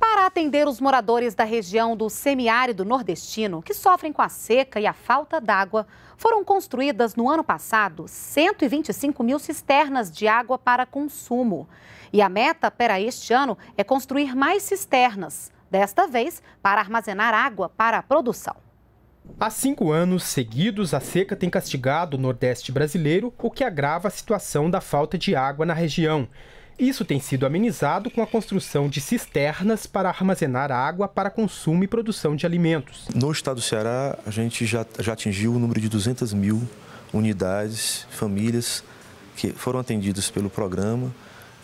Para atender os moradores da região do semiárido nordestino, que sofrem com a seca e a falta d'água, foram construídas no ano passado 125 mil cisternas de água para consumo. E a meta para este ano é construir mais cisternas, desta vez para armazenar água para a produção. Há cinco anos seguidos, a seca tem castigado o Nordeste brasileiro, o que agrava a situação da falta de água na região. Isso tem sido amenizado com a construção de cisternas para armazenar água para consumo e produção de alimentos. No estado do Ceará, a gente já, já atingiu o número de 200 mil unidades, famílias que foram atendidas pelo programa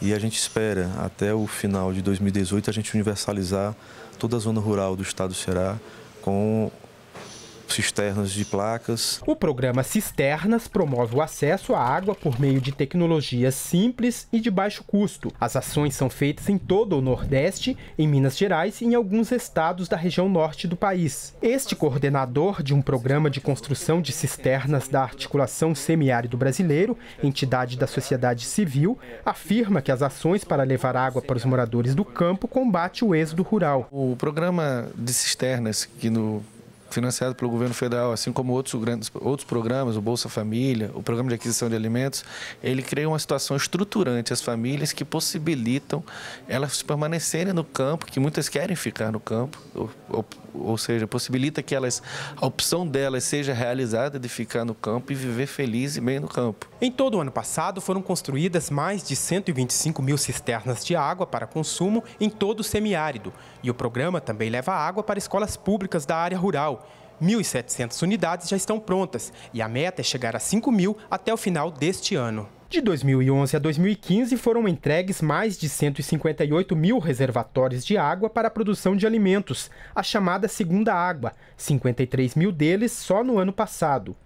e a gente espera até o final de 2018 a gente universalizar toda a zona rural do estado do Ceará com cisternas de placas. O programa Cisternas promove o acesso à água por meio de tecnologias simples e de baixo custo. As ações são feitas em todo o Nordeste, em Minas Gerais e em alguns estados da região norte do país. Este coordenador de um programa de construção de cisternas da Articulação Semiárido Brasileiro, entidade da sociedade civil, afirma que as ações para levar água para os moradores do campo combate o êxodo rural. O programa de cisternas que no financiado pelo governo federal, assim como outros, grandes, outros programas, o Bolsa Família, o Programa de Aquisição de Alimentos, ele cria uma situação estruturante às famílias que possibilitam elas permanecerem no campo, que muitas querem ficar no campo, ou, ou, ou seja, possibilita que elas, a opção delas seja realizada de ficar no campo e viver feliz e bem no campo. Em todo o ano passado, foram construídas mais de 125 mil cisternas de água para consumo em todo o semiárido. E o programa também leva água para escolas públicas da área rural, 1.700 unidades já estão prontas e a meta é chegar a 5 mil até o final deste ano. De 2011 a 2015 foram entregues mais de 158 mil reservatórios de água para a produção de alimentos, a chamada segunda água, 53 mil deles só no ano passado.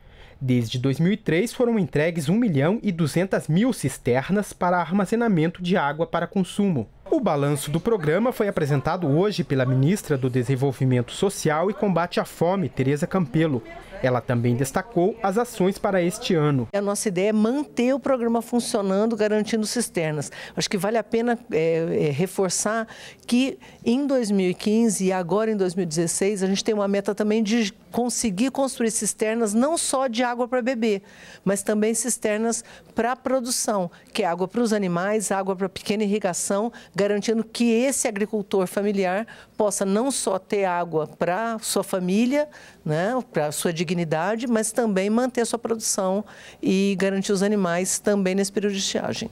Desde 2003 foram entregues 1 milhão e 200 mil cisternas para armazenamento de água para consumo. O balanço do programa foi apresentado hoje pela ministra do Desenvolvimento Social e Combate à Fome, Tereza Campelo. Ela também destacou as ações para este ano. A nossa ideia é manter o programa funcionando, garantindo cisternas. Acho que vale a pena é, é, reforçar que em 2015 e agora em 2016, a gente tem uma meta também de conseguir construir cisternas não só de água para beber, mas também cisternas para produção, que é água para os animais, água para pequena irrigação, garantindo que esse agricultor familiar possa não só ter água para sua família, né, para sua dignidade, dignidade, mas também manter a sua produção e garantir os animais também nesse período de estiagem.